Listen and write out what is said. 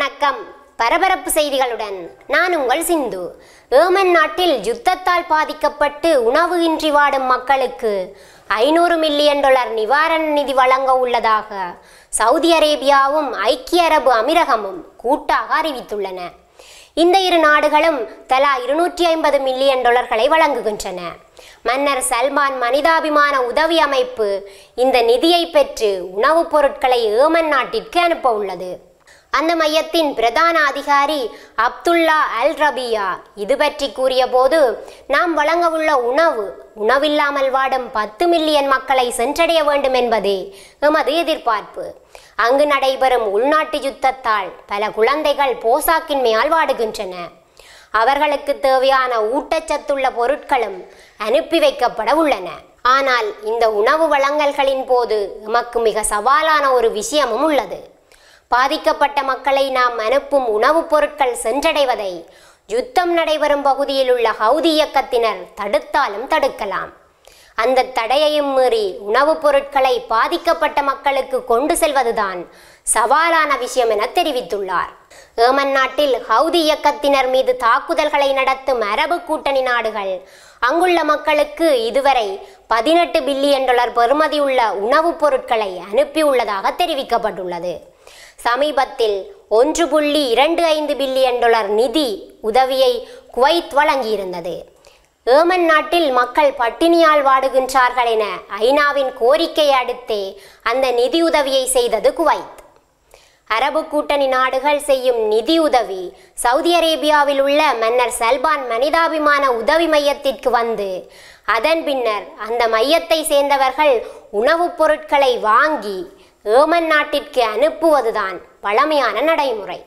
வணக்கம் பரபரப்பு செய்திகளுடன் நான் உங்கள் சிந்து ஏமன் நாட்டில் யுத்தத்தால் பாதிக்கப்பட்டு உணவு இன்றி வாடும் மக்களுக்கு ஐநூறு மில்லியன் டாலர் நிவாரண நிதி வழங்க உள்ளதாக சவுதி அரேபியாவும் ஐக்கிய அரபு அமீரகமும் கூட்டாக அறிவித்துள்ளன இந்த இரு நாடுகளும் தலா இருநூற்றி ஐம்பது மில்லியன் டாலர்களை வழங்குகின்றன மன்னர் சல்மான் மனிதாபிமான உதவி அமைப்பு இந்த நிதியை பெற்று உணவுப் பொருட்களை ஏமன் நாட்டிற்கு அனுப்ப உள்ளது அந்த மையத்தின் பிரதான அதிகாரி அப்துல்லா அல் ரபியா இது பற்றி கூறியபோது நாம் வழங்கவுள்ள உணவு உணவில்லாமல் வாடும் பத்து மில்லியன் மக்களை சென்றடைய வேண்டும் என்பதே எமது எதிர்பார்ப்பு அங்கு நடைபெறும் உள்நாட்டு யுத்தத்தால் பல குழந்தைகள் போசாக்கின்மையால் வாடுகின்றன அவர்களுக்கு தேவையான ஊட்டச்சத்துள்ள பொருட்களும் அனுப்பி வைக்கப்பட உள்ளன ஆனால் இந்த உணவு வழங்கல்களின் போது நமக்கு மிக சவாலான ஒரு விஷயமும் உள்ளது பாதிக்கப்பட்ட மக்களை நாம் அனுப்பும் உணவுப் பொருட்கள் சென்றடைவதை யுத்தம் நடைபெறும் பகுதியில் உள்ள ஹவுதி இயக்கத்தினர் தடுத்தாலும் தடுக்கலாம் அந்த தடையையும் மீறி உணவுப் பொருட்களை பாதிக்கப்பட்ட மக்களுக்கு கொண்டு செல்வதுதான் சவாலான விஷயம் என தெரிவித்துள்ளார் ஏமன் நாட்டில் ஹவுதி இயக்கத்தினர் மீது தாக்குதல்களை நடத்தும் அரபு கூட்டணி நாடுகள் அங்குள்ள மக்களுக்கு இதுவரை பதினெட்டு பில்லியன் டாலர் பெறுமதியுள்ள உணவுப் பொருட்களை அனுப்பியுள்ளதாக தெரிவிக்கப்பட்டுள்ளது சமீபத்தில் ஒன்று புள்ளி இரண்டு ஐந்து பில்லியன் டாலர் நிதி உதவியை குவைத் வழங்கியிருந்தது ஏமன் நாட்டில் மக்கள் பட்டினியால் வாடுகின்றார்கள் என ஐநாவின் கோரிக்கை அடுத்தே அந்த நிதியுதவியை செய்தது குவைத் அரபு கூட்டணி நாடுகள் செய்யும் நிதி உதவி சவுதி அரேபியாவில் உள்ள மன்னர் சல்பான் மனிதாபிமான உதவி மையத்திற்கு வந்து அதன் பின்னர் அந்த மையத்தை சேர்ந்தவர்கள் உணவுப் பொருட்களை வாங்கி ஏமன் நாட்டிற்கு அனுப்புவதுதான் பழமையான நடைமுறை